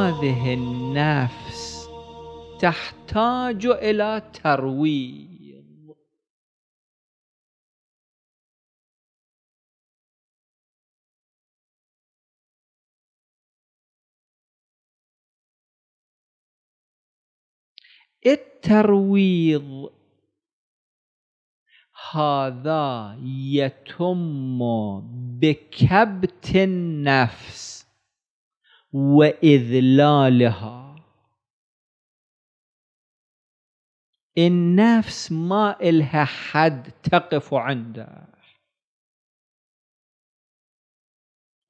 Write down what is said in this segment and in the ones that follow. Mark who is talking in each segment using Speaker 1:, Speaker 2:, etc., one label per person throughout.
Speaker 1: هذه النفس تحتاج الى ترويض الترويض هذا يتم بكبت النفس واذلالها النفس ما إلها حد تقف عنده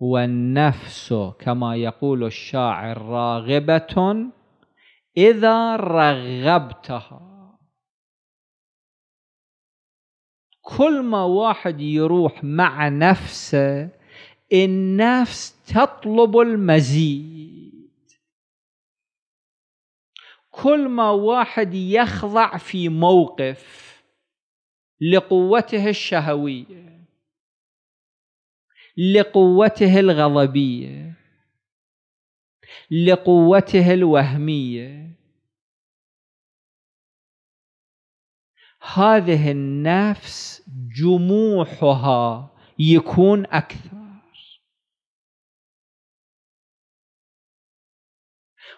Speaker 1: والنفس كما يقول الشاعر راغبة إذا رغبتها كل ما واحد يروح مع نفسه النفس تطلب المزيد كل ما واحد يخضع في موقف لقوته الشهويه لقوته الغضبيه لقوته الوهميه هذه النفس جموحها يكون اكثر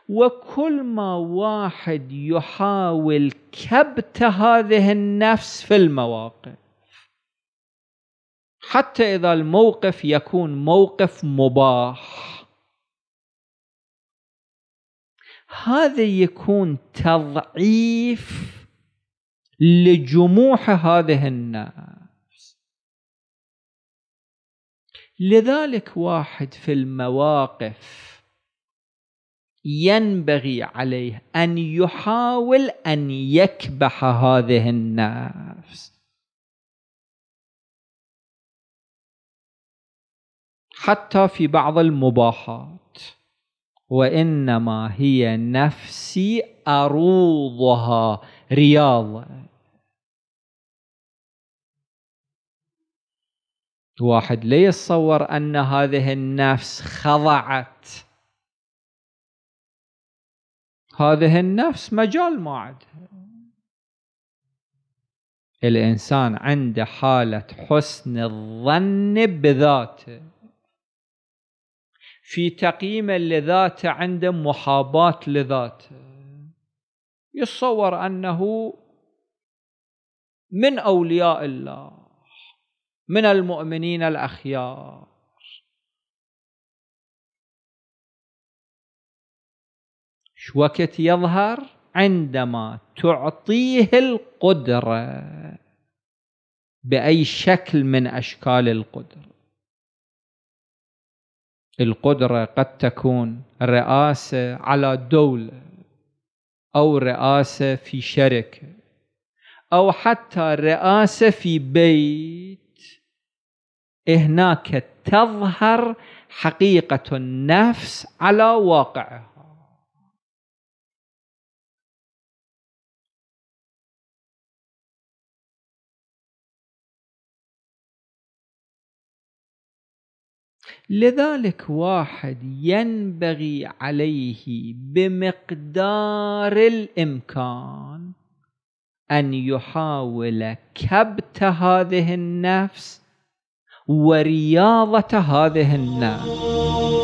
Speaker 1: وكل ما واحد يحاول كبت هذه النفس في المواقف حتى إذا الموقف يكون موقف مباح هذا يكون تضعيف لجموح هذه النفس لذلك واحد في المواقف ينبغي عليه أن يحاول أن يكبح هذه النفس حتى في بعض المباحات وإنما هي نفسي أروضها رياضة واحد لا يتصور أن هذه النفس خضعت هذه النفس مجال ما عندها الإنسان عنده حالة حسن الظن بذاته في تقييمه لذاته عنده محاباة لذاته يتصور أنه من أولياء الله من المؤمنين الأخيار وقت يظهر عندما تعطيه القدرة بأي شكل من أشكال القدرة القدرة قد تكون رئاسة على دولة أو رئاسة في شركة أو حتى رئاسة في بيت هناك تظهر حقيقة النفس على واقعها لذلك واحد ينبغي عليه بمقدار الامكان ان يحاول كبت هذه النفس ورياضه هذه النفس